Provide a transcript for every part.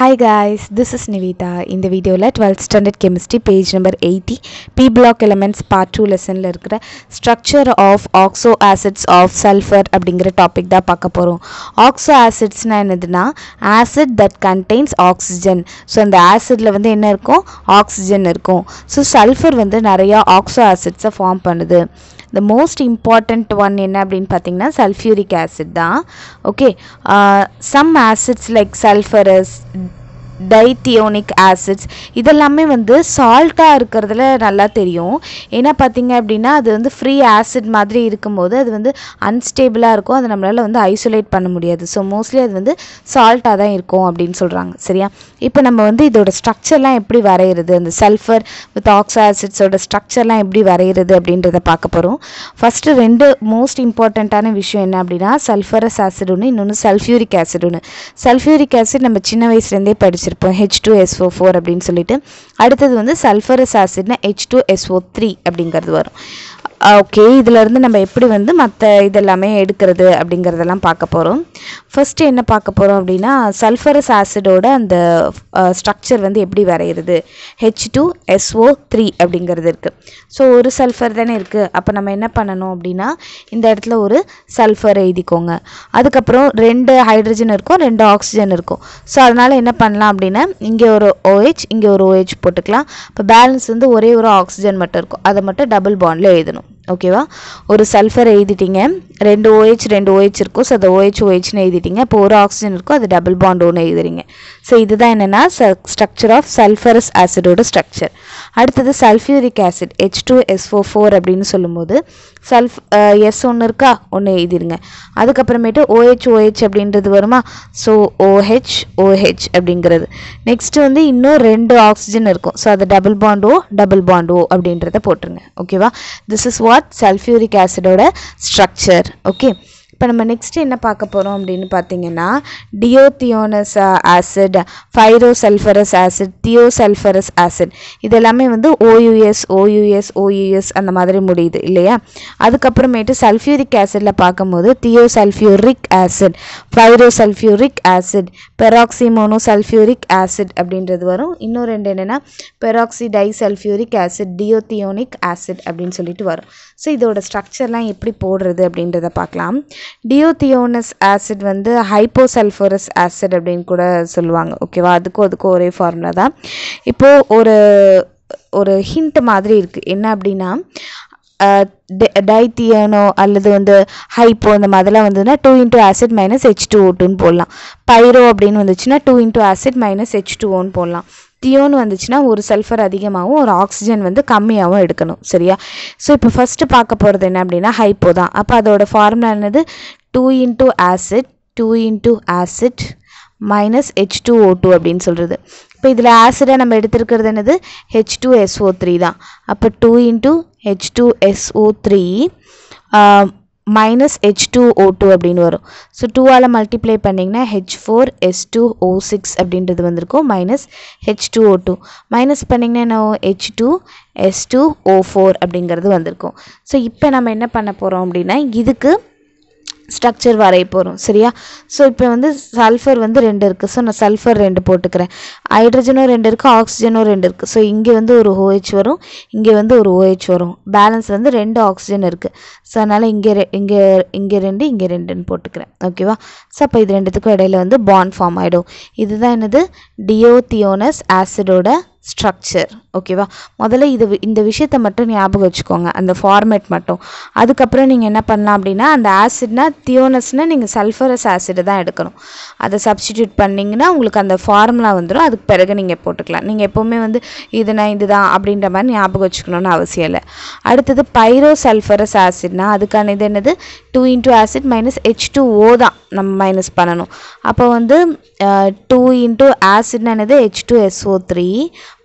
Hi guys this is Nivitha இந்த வீடியோவில் twelfth standard chemistry page number eighty P block elements part two லெசனில் இருக்கிற structure of oxo acids of sulphur அப்படிங்கிற topic தான் பார்க்க போகிறோம் ஆக்ஸோ ஆசிட்ஸ்னால் என்னதுன்னா acid that contains oxygen so அந்த ஆசிடில் வந்து என்ன இருக்கும் ஆக்சிஜன் இருக்கும் ஸோ சல்ஃபர் வந்து நிறையா ஆக்ஸோ ஆசிட்ஸை ஃபார்ம் பண்ணுது த மோஸ்ட் இம்பார்ட்டண்ட் ஒன் என்ன அப்படின்னு பார்த்தீங்கன்னா சல்ஃபியூரிக் ஆசிட் தான் okay some acids like sulphurous dithionic acids இதெல்லாமே வந்து சால்ட்டாக இருக்கிறதுல நல்லா தெரியும் ஏன்னா பார்த்திங்க அப்படின்னா அது வந்து ஃப்ரீ ஆசிட் மாதிரி இருக்கும்போது அது வந்து அன்ஸ்டேபிளாக இருக்கும் அதை நம்மளால் வந்து ஐசோலேட் பண்ண முடியாது ஸோ மோஸ்ட்லி அது வந்து சால்ட்டாக தான் இருக்கும் அப்படின்னு சொல்கிறாங்க சரியா இப்போ நம்ம வந்து இதோட ஸ்ட்ரக்சர்லாம் எப்படி வரைகிறது அந்த சல்ஃபர் வித் ஆக்சோ ஆசிட்ஸோட ஸ்ட்ரக்சர்லாம் எப்படி வரைகிறது அப்படின்றத பார்க்க போகிறோம் ஃபஸ்ட்டு ரெண்டு மோஸ்ட் இம்பார்ட்டண்ட்டான விஷயம் என்ன அப்படின்னா சல்ஃபரஸ் ஆசிட் ஒன்று இன்னொன்று சல்ஃபியூரிக் ஆசிட் ஒன்று சல்ஃபியூரிக் ஆசிட் நம்ம சின்ன வயசுலேருந்தே படிச்சு வச்சுருப்போம் ஹெச் டூ எஸ்ஓ ஃபோர் அப்படின்னு சொல்லிட்டு அடுத்தது வந்து சல்ஃபரஸ் ஆசிட்னா ஹெச் டூ எஸ்ஓ த்ரீ அப்படிங்கிறது வரும் ஓகே இதிலருந்து நம்ம எப்படி வந்து மற்ற இதெல்லாமே எடுக்கிறது அப்படிங்கிறதெல்லாம் பார்க்க போகிறோம் ஃபஸ்ட்டு என்ன பார்க்க போகிறோம் அப்படின்னா சல்ஃபரஸ் ஆசிடோட அந்த ஸ்ட்ரக்சர் வந்து எப்படி வரைகிறது ஹெச் டூ எஸ்ஓ த்ரீ அப்படிங்கிறது இருக்குது ஸோ ஒரு சல்ஃபர் தானே இருக்குது அப்போ நம்ம என்ன பண்ணணும் அப்படின்னா இந்த இடத்துல ஒரு சல்ஃபர் எழுதிக்கோங்க அதுக்கப்புறம் ரெண்டு ஹைட்ரஜன் இருக்கும் ரெண்டு ஆக்சிஜன் இருக்கும் ஸோ அதனால் என்ன பண்ணலாம் அப்படின்னா இங்கே ஒரு ஓஹெச் இங்கே ஒரு ஓஹெச் போட்டுக்கலாம் இப்போ பேலன்ஸ் வந்து ஒரே ஒரு ஆக்சிஜன் மட்டும் இருக்கும் அதை மட்டும் டபுள் பாண்டில் எழுதணும் ஓகேவா ஒரு சல்ஃபர் எழுதிட்டிங்க ரெண்டு ஓஹெச் ரெண்டு ஓஹெச் இருக்கும் ஸோ அதை ஓஹெச் ஓஹெச்னு எழுதிட்டிங்க இப்போ ஒரு ஆக்சிஜன் இருக்கும் அது டபுள் பாண்ட் ஒன்று எழுதுறீங்க ஸோ இதுதான் என்னென்னா ஸ்ட்ரக்சர் ஆஃப் சல்ஃபரஸ் ஆசிடோட ஸ்ட்ரக்சர் அடுத்தது sulphuric acid H two S O four அப்படின்னு சொல்லும்போது சல்ஃப் எஸ் ஒன்று இருக்கா ஒன்று எழுதிடுங்க அதுக்கப்புறமேட்டு ஓஹெச் ஓஹெச் அப்படின்றது வருமா ஸோ ஓஹெச் ஓஹெச் அப்படிங்கிறது நெக்ஸ்ட்டு வந்து இன்னும் ரெண்டு ஆக்சிஜன் இருக்கும் ஸோ அது டபுள் பாண்டோ டபுள் பாண்டோ அப்படின்றத போட்டுருங்க ஓகேவா this is what not sulphuric ஆசிடோட ஸ்ட்ரக்சர் ஓகே இப்போ நம்ம நெக்ஸ்ட் என்ன பார்க்க போகிறோம் அப்படின்னு பார்த்தீங்கன்னா dithionous acid pyrosulphurous acid thiosulphurous acid இதெல்லாமே வந்து ஓயுஎஸ் ஓயுஎஸ் ஓயுஎஸ் அந்த மாதிரி முடியுது இல்லையா அதுக்கப்புறமேட்டு சல்ஃபியூரிக் ஆசிடில் பார்க்கும்போது thiosulphuric acid pyrosulphuric acid peroxymono sulphuric acid அப்படின்றது வரும் இன்னும் ரெண்டு என்னென்னா peroxy sulphuric acid dithionic acid அப்படின்னு சொல்லிட்டு வரும் ஸோ இதோட ஸ்ட்ரக்சர்லாம் எப்படி போடுறது அப்படின்றத பார்க்கலாம் டியோத்தியோனஸ் ஆசிட் வந்து ஹைப்போசல்ஃபோரஸ் ஆசிட் அப்படின்னு கூட சொல்லுவாங்க ஓகேவா அதுக்கும் அதுக்கும் ஒரே ஃபார்முலா தான் இப்போது ஒரு ஒரு ஹிண்ட் மாதிரி இருக்குது என்ன அப்படின்னா டைத்தியனோ அல்லது வந்து ஹைப்போ இந்த மாதிரிலாம் வந்ததுன்னா two into acid minus H two ஓட்டுன்னு போடலாம் பைரோ அப்படின்னு வந்துச்சுன்னா two into acid minus H two ஓன்னு போடலாம் தியோன்னு வந்துச்சுன்னா ஒரு சல்ஃபர் அதிகமாகவும் ஒரு ஆக்சிஜன் வந்து கம்மியாகவும் எடுக்கணும் சரியா ஸோ இப்போ ஃபஸ்ட்டு பார்க்க போகிறது என்ன அப்படின்னா ஹைப்போ தான் அப்போ அதோட ஃபார்முலா என்னது two into acid two into acid minus H two O two அப்படின்னு சொல்கிறது இப்போ இதில் ஆசிடாக நம்ம எடுத்துருக்கிறது என்னது ஹெச் டூ எஸ்ஓ த்ரீ தான் அப்போ two into H two SO three minus H two O two அப்படின்னு வரும் ஸோ டூவால் மல்டிப்ளை பண்ணிங்கன்னா H four S two O six அப்படின்றது வந்திருக்கும் minus H two O two minus என்ன H two S two O four அப்படிங்கிறது வந்திருக்கும் so இப்போ நம்ம என்ன பண்ண போகிறோம் அப்படின்னா இதுக்கு ஸ்ட்ரக்சர் வரைய போகிறோம் சரியா ஸோ இப்போ வந்து சல்ஃபர் வந்து ரெண்டு இருக்குது ஸோ நான் சல்ஃபர் ரெண்டு போட்டுக்கிறேன் ஹைட்ரஜனும் ரெண்டு இருக்குது ஆக்சிஜனும் ரெண்டு இருக்குது ஸோ இங்கே வந்து ஒரு ஓஹெச் OH வரும் இங்கே வந்து ஒரு ஓஹெச் OH வரும் பேலன்ஸ் வந்து ரெண்டு ஆக்சிஜன் இருக்குது ஸோ அதனால் இங்கே ரெ இங்கே இங்கே ரெண்டு இங்கே ரெண்டுன்னு போட்டுக்கிறேன் ஓகேவா ஸோ அப்போ இது ரெண்டுத்துக்கும் இடையில வந்து பாண்ட் ஃபார்ம் ஆகிடும் இதுதான் என்னது டியோ தியோனஸ் ஆசிடோட ஸ்ட்ரக்சர் ஓகேவா முதல்ல இது இந்த விஷயத்தை மட்டும் ஞாபகம் வச்சுக்கோங்க அந்த ஃபார்மேட் மட்டும் அதுக்கப்புறம் நீங்கள் என்ன பண்ணலாம் அப்படின்னா அந்த ஆசிட்னா தியோனஸ்னால் நீங்கள் சல்ஃபரஸ் ஆசிடு தான் எடுக்கணும் அதை சப்ஸ்டிடியூட் பண்ணிங்கன்னா உங்களுக்கு அந்த ஃபார்முலா வந்துடும் அதுக்கு பிறகு நீங்கள் போட்டுக்கலாம் நீங்கள் எப்போவுமே வந்து இதுனா இதுதான் அப்படின்ற மாதிரி ஞாபகம் வச்சுக்கணும்னு அவசியம் இல்லை அடுத்தது பைரோ சல்ஃபரஸ் ஆசிட்னா அதுக்கான இது என்னது two into acid minus H two O தான் நம்ம மைனஸ் பண்ணணும் அப்போ வந்து டூ இன்டூ என்னது H two SO three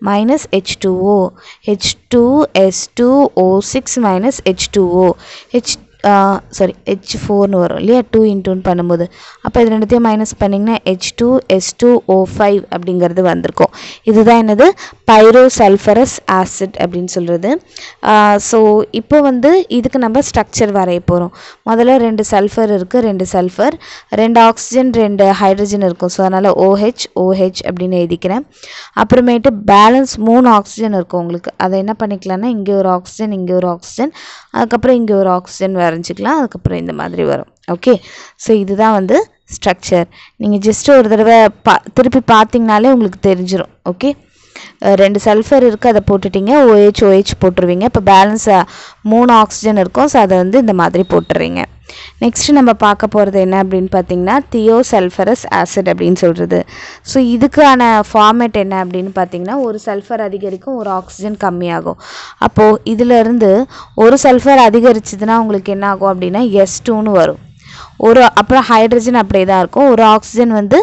minus H2O. H2S2O6 minus H2O. H sorry H ஃபோர்னு வரும் இல்லையா டூ இன்ட்டு ஒன் பண்ணும்போது அப்போ இது ரெண்டுத்தையும் மைனஸ் பண்ணிங்கன்னா H two S two O five அப்படிங்கிறது வந்திருக்கும் இதுதான் என்னது பைரோ சல்ஃபரஸ் ஆசிட் அப்படின்னு சொல்கிறது ஸோ இப்போ வந்து இதுக்கு நம்ம ஸ்ட்ரக்சர் வரைய போகிறோம் முதல்ல ரெண்டு சல்ஃபர் இருக்குது ரெண்டு சல்ஃபர் ரெண்டு ஆக்சிஜன் ரெண்டு ஹைட்ரஜன் இருக்கும் ஸோ அதனால் ஓஹெச் ஓஹெச் அப்படின்னு எழுதிக்கிறேன் அப்புறமேட்டு பேலன்ஸ் மூணு ஆக்சிஜன் இருக்கும் உங்களுக்கு அதை என்ன பண்ணிக்கலாம்னா இங்கே ஒரு ஆக்சிஜன் இங்கே ஒரு ஆக்சிஜன் அதுக்கப்புறம் இங்கே ஒரு ஆக்சிஜன் வர வரைஞ்சிக்கலாம் அதுக்கப்புறம் இந்த மாதிரி வரும் ஓகே ஸோ இதுதான் வந்து ஸ்ட்ரக்சர் நீங்கள் ஜஸ்ட்டு ஒரு தடவை பா திருப்பி பார்த்தீங்கனாலே உங்களுக்கு தெரிஞ்சிடும் ஓகே ரெண்டு சல்ஃபர் இருக்குது அதை போட்டுட்டிங்க ஓஹெச் ஓஹெச் போட்டுருவீங்க இப்போ பேலன்ஸ் மூணு ஆக்சிஜன் இருக்கும் ஸோ அதை வந்து இந்த மாதிரி போட்டுறீங்க நெக்ஸ்ட் நம்ம பார்க்க போகிறது என்ன அப்படின்னு பார்த்தீங்கன்னா தியோ சல்ஃபரஸ் ஆசிட் அப்படின்னு சொல்கிறது ஸோ இதுக்கான ஃபார்மேட் என்ன அப்படின்னு பார்த்தீங்கன்னா ஒரு சல்ஃபர் அதிகரிக்கும் ஒரு ஆக்சிஜன் கம்மியாகும் அப்போது இதிலருந்து ஒரு சல்ஃபர் அதிகரிச்சதுன்னா உங்களுக்கு என்ன ஆகும் அப்படின்னா எஸ் டூன்னு வரும் ஒரு அப்புறம் ஹைட்ரஜன் அப்படியே தான் இருக்கும் ஒரு ஆக்சிஜன் வந்து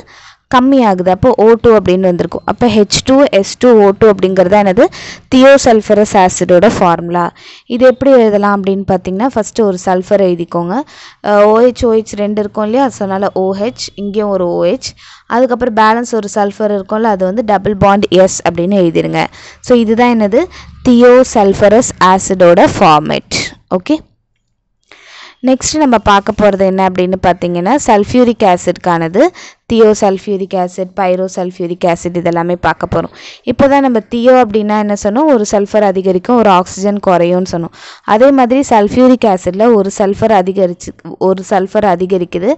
கம்மியாகுது அப்போ ஓ டூ அப்படின்னு வந்திருக்கும் அப்போ H two S two O two அப்படிங்கிறது எனது தியோசல்ஃபரஸ் ஆசிடோட ஃபார்முலா இது எப்படி எழுதலாம் அப்படின்னு பார்த்தீங்கன்னா ஃபஸ்ட்டு ஒரு சல்ஃபர் எழுதிக்கோங்க ஓஹெச் ஓஹெச் ரெண்டு இருக்கும் இல்லையா ஸோ அதனால் ஓஹெச் இங்கேயும் ஒரு ஓஹெச் அதுக்கப்புறம் பேலன்ஸ் ஒரு சல்ஃபர் இருக்கும்ல அது வந்து டபுள் பாண்ட் எஸ் அப்படின்னு எழுதிடுங்க ஸோ இதுதான் என்னது தியோ சல்ஃபரஸ் ஆசிடோட ஃபார்மேட் ஓகே நெக்ஸ்ட் நம்ம பார்க்க போகிறது என்ன அப்படின்னு பார்த்தீங்கன்னா சல்ஃபியூரிக் ஆசிட்கானது thio sulphuric acid pyro sulphuric acid இதெல்லாமே பார்க்க போகிறோம் இப்போ தான் நம்ம தியோ அப்படின்னா என்ன சொன்னோம் ஒரு சல்ஃபர் அதிகரிக்கும் ஒரு ஆக்சிஜன் குறையும்னு சொன்னோம் அதே மாதிரி சல்ஃபியூரிக் ஆசிடில் ஒரு சல்ஃபர் அதிகரிச்சு ஒரு சல்ஃபர் அதிகரிக்குது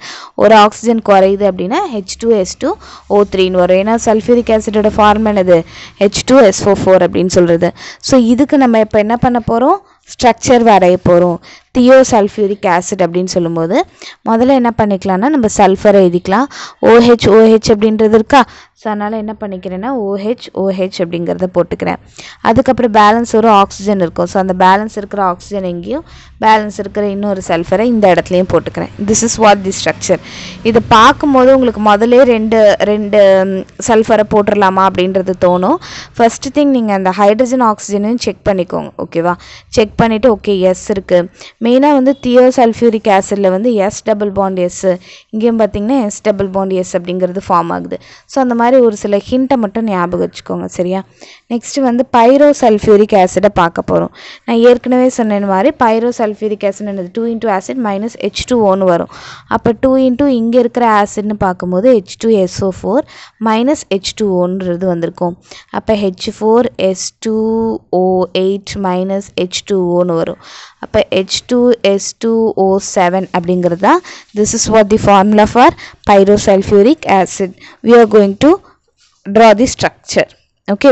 ஒரு ஆக்சிஜன் குறையுது அப்படின்னா H two S two O த்ரீன்னு வரும் ஏன்னா சல்ஃபியூரிக் ஆசிடோட ஃபார்ம் என்னது ஹெச் டூ எஸ் ஃபோ ஃபோர் அப்படின்னு சொல்கிறது ஸோ இதுக்கு நம்ம இப்போ என்ன பண்ண போகிறோம் ஸ்ட்ரக்சர் வரைய போகிறோம் தியோசல்ஃபியூரிக் ஆசிட் அப்படின்னு சொல்லும்போது முதல்ல என்ன பண்ணிக்கலாம்னா நம்ம சல்ஃபரை எழுதிக்கலாம் ஓஹெச் OH, ஓஹெச் OH அப்படின்றது இருக்கா ஸோ அதனால் என்ன பண்ணிக்கிறேன்னா ஓஹெச் OH, ஓஹெச் அப்படிங்கிறத போட்டுக்கிறேன் அதுக்கப்புறம் பேலன்ஸ் ஒரு ஆக்சிஜன் இருக்கும் ஸோ அந்த பேலன்ஸ் இருக்கிற ஆக்சிஜன் எங்கேயும் பேலன்ஸ் இருக்கிற இன்னொரு சல்ஃபரை இந்த இடத்துலையும் போட்டுக்கிறேன் this is what the structure இதை பார்க்கும்போது உங்களுக்கு முதலே ரெண்டு ரெண்டு சல்ஃபரை போட்டுடலாமா அப்படின்றது தோணும் ஃபஸ்ட்டு திங் நீங்கள் அந்த ஹைட்ரஜன் ஆக்சிஜனையும் செக் பண்ணிக்கோங்க ஓகேவா செக் பண்ணிவிட்டு ஓகே எஸ் இருக்குது மெயினாக வந்து தியோ சல்ஃபியூரிக் ஆசிடில் வந்து எஸ் டபுள் பாண்ட் எஸ் இங்கேயும் பார்த்தீங்கன்னா எஸ் டபுள் பாண்ட் எஸ் அப்படிங்கிறது ஃபார்ம் ஆகுது ஸோ அந்த மாதிரி ஒரு சில ஹிண்ட்டை மட்டும் ஞாபகம் வச்சுக்கோங்க சரியா நெக்ஸ்ட்டு வந்து பைரோ சல்ஃபியூரிக் ஆசிடை பார்க்க போகிறோம் நான் ஏற்கனவே சொன்ன மாதிரி பைரோ சல்ஃபியூரிக் ஆசிட் என்னது two into acid minus H two ஓன்னு வரும் அப்போ டூ இன்ட்டு இங்கே இருக்கிற ஆசிட்னு பார்க்கும்போது H two SO four minus H two ஓன்றது வந்திருக்கும் அப்போ H four S two O eight minus H two ஓன்னு வரும் அப்போ H two two S two O what அப்படிங்கிறது தான் this is acid the formula for to acid we are going so draw the structure okay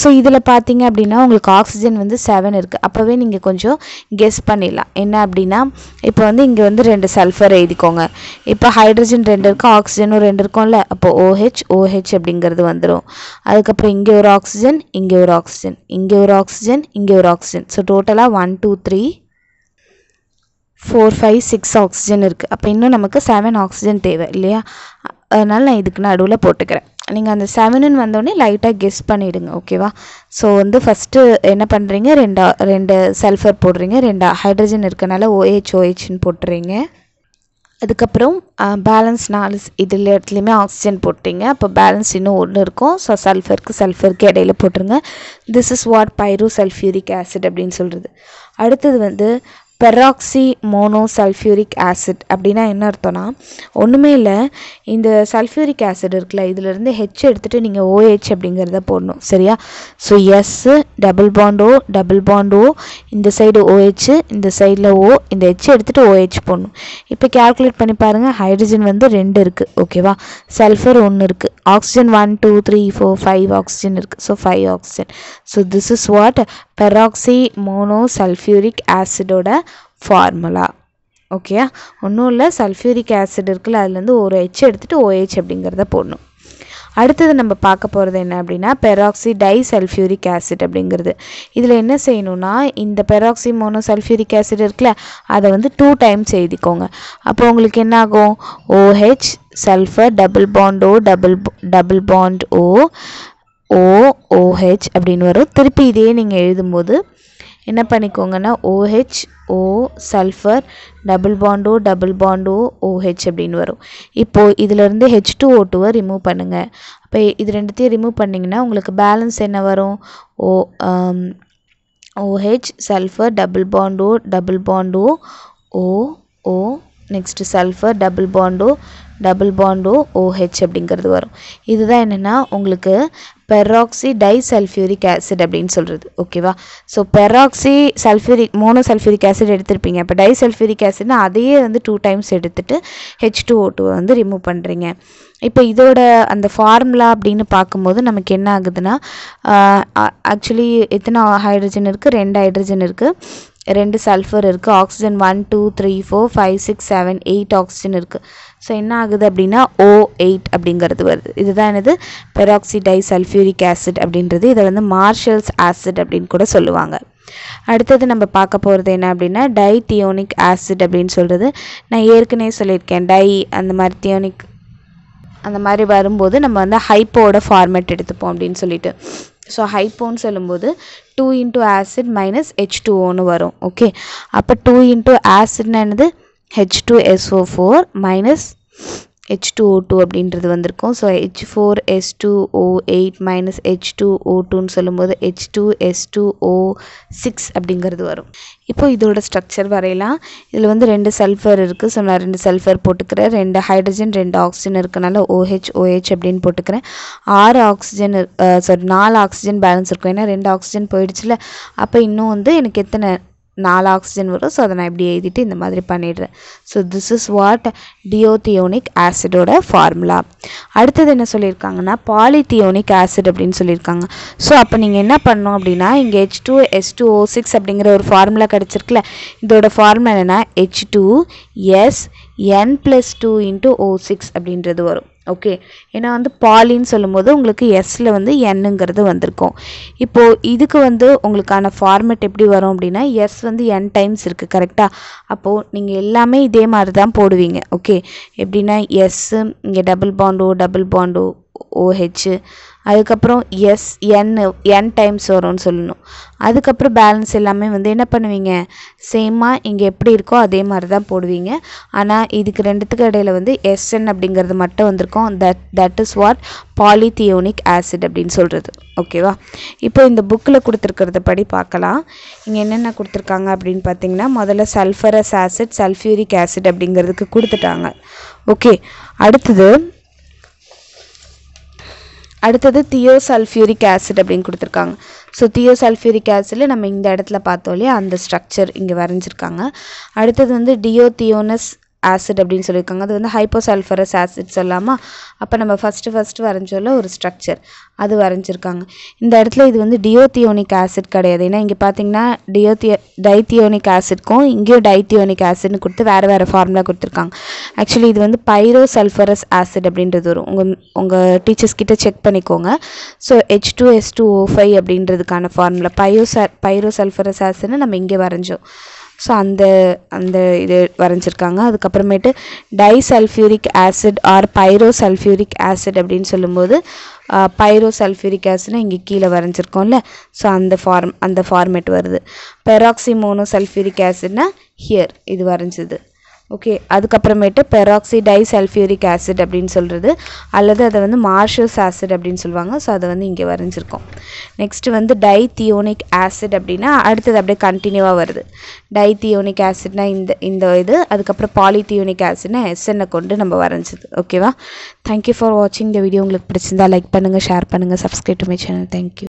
so இதில் பார்த்தீங்க அப்படின்னா உங்களுக்கு oxygen வந்து செவன் இருக்குது அப்போவே நீங்கள் கொஞ்சம் கெஸ் பண்ணிடலாம் என்ன அப்படின்னா இப்போ வந்து இங்கே வந்து ரெண்டு சல்ஃபர் எழுதிக்கோங்க இப்போ ஹைட்ரஜன் ரெண்டு இருக்கும் ஆக்சிஜனும் ரெண்டு இருக்கும்ல அப்போ ஓஹெச் ஓஹெச் அப்படிங்கிறது வந்துடும் அதுக்கப்புறம் இங்கே ஒரு ஆக்சிஜன் இங்கே ஒரு ஆக்சிஜன் இங்கே ஒரு ஆக்சிஜன் இங்கே ஒரு ஆக்சிஜன் ஸோ டோட்டலாக one two three four five six oxygen இருக்குது அப்போ இன்னும் நமக்கு செவன் ஆக்சிஜன் தேவை இல்லையா அதனால் நான் இதுக்கு நடுவில் போட்டுக்கிறேன் நீங்கள் அந்த செவனுன்னு வந்தோடனே லைட்டாக கெஸ் பண்ணிவிடுங்க ஓகேவா ஸோ வந்து ஃபஸ்ட்டு என்ன பண்ணுறீங்க ரெண்டா ரெண்டு சல்ஃபர் போடுறீங்க ரெண்டு ஹைட்ரஜன் இருக்கனால ஓஹெச் ஓஹெச்னு போட்டுறீங்க அதுக்கப்புறம் பேலன்ஸ் நாலு இது இடத்துலையுமே ஆக்சிஜன் போட்டீங்க அப்போ பேலன்ஸ் இன்னும் ஒன்று இருக்கும் ஸோ சல்ஃபருக்கு சல்ஃபருக்கு இடையில போட்டுருங்க this is what pyro sulphuric acid அப்படின்னு சொல்கிறது அடுத்தது வந்து பெராக்சி மோனோ சல்ஃப்யூரிக் ஆசிட் அப்படின்னா என்ன அர்த்தம்னா ஒன்றுமே இல்லை இந்த சல்ஃப்யூரிக் ஆசிட் இருக்குல்ல இதிலேருந்து ஹெச் எடுத்துகிட்டு நீங்கள் ஓஹெச் அப்படிங்கிறத போடணும் சரியா so S double bond O double bond O இந்த சைடு ஓஹெச் இந்த சைடில் ஓ இந்த ஹெச் எடுத்துகிட்டு ஓஹெச் போடணும் இப்போ கேல்குலேட் பண்ணி பாருங்கள் ஹைட்ரஜன் வந்து ரெண்டு இருக்குது ஓகேவா சல்ஃபர் ஒன்று இருக்குது oxygen one two three four five oxygen இருக்குது so five oxygen so this is what peroxy mono sulphuric ஆசிடோட ஃபார்முலா ஓகே ஒன்றும் இல்லை சல்ஃபியூரிக் ஆசிட் இருக்குல்ல அதுலேருந்து ஒரு ஹெச் எடுத்துகிட்டு ஓஹெச் அப்படிங்கிறத போடணும் அடுத்தது நம்ம பார்க்க போகிறது என்ன அப்படின்னா பெராக்சி டை சல்ஃபியூரிக் ஆசிட் அப்படிங்கிறது இதில் என்ன செய்யணும்னா இந்த பெராக்சி மோனோ சல்ஃபியூரிக் ஆசிட் இருக்குல்ல அதை வந்து டூ டைம்ஸ் எழுதிக்கோங்க அப்போ உங்களுக்கு என்னாகும் OH sulphur double bond O double double bond O OH அப்படின்னு வரும் திருப்பி இதையே நீங்கள் எழுதும்போது என்ன பண்ணிக்கோங்கன்னா OH O sulphur double bond O double bond O OH அப்படின்னு வரும் இப்போது இதிலேருந்து ஹெச் டூ ஓ டூவை ரிமூவ் பண்ணுங்கள் இப்போ இது ரெண்டுத்தையும் ரிமூவ் பண்ணிங்கன்னா உங்களுக்கு பேலன்ஸ் என்ன வரும் O OH sulphur double bond O double bond O O O next sulphur double bond O double bond O OH அப்படிங்கிறது வரும் இதுதான் என்னென்னா உங்களுக்கு பெராக்சி டை சல்ஃபியூரிக் ஆசிட் அப்படின்னு சொல்கிறது ஓகேவா so peroxy sulphuric mono sulphuric acid எடுத்திருப்பீங்க இப்போ டை சல்ஃபியூரிக் ஆசிட்னா அதையே வந்து டூ டைம்ஸ் எடுத்துகிட்டு ஹெச் டூ ஓ டூவை வந்து ரிமூவ் பண்ணுறீங்க இப்போ இதோட அந்த ஃபார்முலா அப்படின்னு பார்க்கும்போது நமக்கு என்ன ஆகுதுன்னா ஆக்சுவலி எத்தனை ஹைட்ரஜன் இருக்குது ரெண்டு ஹைட்ரஜன் இருக்குது ரெண்டு சல்ஃபர் இருக்குது oxygen one two three four five six seven eight oxygen இருக்குது ஸோ என்ன ஆகுது அப்படின்னா ஓ எயிட் அப்படிங்கிறது வருது இதுதான் என்னது பெராக்சிடை சல்ஃபியூரிக் ஆசிட் அப்படின்றது இதை வந்து மார்ஷல்ஸ் ஆசிட் அப்படின்னு கூட சொல்லுவாங்க அடுத்தது நம்ம பார்க்க போகிறது என்ன அப்படின்னா டை தியோனிக் ஆசிட் அப்படின்னு சொல்கிறது நான் ஏற்கனவே சொல்லியிருக்கேன் டை அந்த மாதிரி தியோனிக் அந்த மாதிரி வரும்போது நம்ம வந்து ஹைப்போட ஃபார்மேட் எடுத்துப்போம் அப்படின்னு சொல்லிட்டு ஸோ ஹைப்போன்னு சொல்லும்போது two into acid minus H two ஓன்னு வரும் ஓகே அப்போ டூ இன்ட்டு ஆசிட்னா என்னது H two SO four minus H two O two அப்படின்றது வந்திருக்கும் so H four S two O eight minus H two O டூன்னு சொல்லும்போது H two S O six அப்படிங்கிறது வரும் இப்போ இதோட ஸ்ட்ரக்சர் வரையலாம் இதில் வந்து ரெண்டு சல்ஃபர் இருக்குது ஸோ நான் ரெண்டு சல்ஃபர் போட்டுக்கிறேன் ரெண்டு ஹைட்ரஜன் ரெண்டு ஆக்சிஜன் இருக்கனால ஓஹெச் ஓஹெச் அப்படின்னு போட்டுக்கிறேன் ஆறு ஆக்சிஜன் சாரி நாலு ஆக்சிஜன் பேலன்ஸ் இருக்கும் ஏன்னா ரெண்டு ஆக்சிஜன் போயிடுச்சுல அப்போ இன்னும் வந்து எனக்கு எத்தனை நாலு ஆக்சிஜன் வரும் ஸோ அதை நான் இப்படி எழுதிட்டு இந்த மாதிரி பண்ணிடுறேன் so this is what dithionic ஆசிடோட ஃபார்முலா அடுத்தது என்ன சொல்லியிருக்காங்கன்னா பாலித்தியோனிக் ஆசிட் அப்படின்னு சொல்லியிருக்காங்க ஸோ அப்போ நீங்கள் என்ன பண்ணணும் அப்படின்னா இங்கே H two S two O six அப்படிங்கிற ஒரு ஃபார்முலா கிடச்சிருக்குல்ல இதோட ஃபார்முலா என்னென்னா H two S N plus two into O six அப்படின்றது வரும் ஓகே ஏன்னா வந்து பாலின்னு சொல்லும்போது உங்களுக்கு எஸ்ஸில் வந்து எண்ணுங்கிறது வந்திருக்கும் இப்போது இதுக்கு வந்து உங்களுக்கான ஃபார்மேட் எப்படி வரும் அப்படின்னா எஸ் வந்து என் டைம்ஸ் இருக்குது கரெக்டாக அப்போது நீங்கள் எல்லாமே இதே மாதிரி தான் போடுவீங்க ஓகே எப்படின்னா எஸ்ஸு இங்கே டபுள் பாண்டோ டபுள் பாண்டோ ஓஹெச்சு அதுக்கப்புறம் எஸ் என் என் டைம்ஸ் வரும்னு சொல்லணும் அதுக்கப்புறம் பேலன்ஸ் எல்லாமே வந்து என்ன பண்ணுவீங்க சேமாக இங்கே எப்படி இருக்கோ அதே மாதிரி தான் போடுவீங்க ஆனால் இதுக்கு ரெண்டுத்துக்கு இடையில் வந்து எஸ்என் அப்படிங்கிறது மட்டும் வந்திருக்கும் that that is what polythionic acid அப்படின்னு சொல்கிறது ஓகேவா இப்போ இந்த புக்கில் கொடுத்துருக்கிறத படி பார்க்கலாம் இங்கே என்னென்ன கொடுத்துருக்காங்க அப்படின்னு பார்த்தீங்கன்னா முதல்ல சல்ஃபரஸ் ஆசிட் சல்ஃபியூரிக் ஆசிட் அப்படிங்கிறதுக்கு கொடுத்துட்டாங்க ஓகே அடுத்தது அடுத்தது சல்ஃபியூரிக் ஆசிட் அப்படின்னு கொடுத்துருக்காங்க ஸோ சல்ஃபியூரிக் ஆசிடில் நம்ம இந்த இடத்துல பார்த்தோம் இல்லையா அந்த ஸ்ட்ரக்சர் இங்கே வரைஞ்சிருக்காங்க அடுத்தது வந்து டியோ தியோனஸ் ஆசிட் அப்படின்னு சொல்லியிருக்காங்க அது வந்து ஹைப்போசல்ஃபரஸ் ஆசிட் சொல்லாமல் அப்போ நம்ம ஃபஸ்ட்டு ஃபஸ்ட்டு வரைஞ்சோல ஒரு ஸ்ட்ரக்சர் அது வரைஞ்சிருக்காங்க இந்த இடத்துல இது வந்து டியோத்தியோனிக் ஆசிட் கிடையாது ஏன்னா இங்கே பார்த்தீங்கன்னா டியோத்தியோ டைத்தியோனிக் ஆசிட்க்கும் இங்கேயும் டைத்தியோனிக் ஆசிட்னு கொடுத்து வேறு வேறு ஃபார்முலா கொடுத்துருக்காங்க ஆக்சுவலி இது வந்து பைரோ சல்ஃபரஸ் ஆசிட் அப்படின்றது வரும் உங்கள் உங்கள் டீச்சர்ஸ் கிட்டே செக் பண்ணிக்கோங்க so H two S two O five அப்படின்றதுக்கான ஃபார்முலா பைரோ பைரோ சல்ஃபரஸ் ஆசிட்னு நம்ம இங்கே வரைஞ்சோம் ஸோ அந்த அந்த இது வரைஞ்சிருக்காங்க அதுக்கப்புறமேட்டு disulphuric acid or sulphuric acid அப்படின்னு சொல்லும்போது சல்ஃபியூரிக் ஆசிட்னா இங்கே கீழே வரைஞ்சிருக்கோம்ல ஸோ அந்த ஃபார்ம் அந்த ஃபார்மேட் வருது பெராக்சிமோனோ சல்ஃபியூரிக் ஆசிட்னா ஹியர் இது வரைஞ்சிது ஓகே அதுக்கப்புறமேட்டு பெராக்சி டை சல்ஃபியூரிக் ஆசிட் அப்படின்னு சொல்கிறது அல்லது அதை வந்து மார்ஷல்ஸ் ஆசிட் அப்படின்னு சொல்லுவாங்க ஸோ அதை வந்து இங்கே வரைஞ்சிருக்கோம் நெக்ஸ்ட்டு வந்து டை தியோனிக் ஆசிட் அப்படின்னா அடுத்தது அப்படியே கண்டினியூவாக வருது டை தியோனிக் ஆசிட்னா இந்த இந்த இது அதுக்கப்புறம் பாலிதியோனிக் ஆசிட்னா எஸ்என்னை கொண்டு நம்ம வரைஞ்சது ஓகேவா தேங்க்யூ ஃபார் வாட்சிங் இந்த வீடியோ உங்களுக்கு பிடிச்சிருந்தா லைக் பண்ணுங்கள் ஷேர் பண்ணுங்கள் subscribe to my channel thank you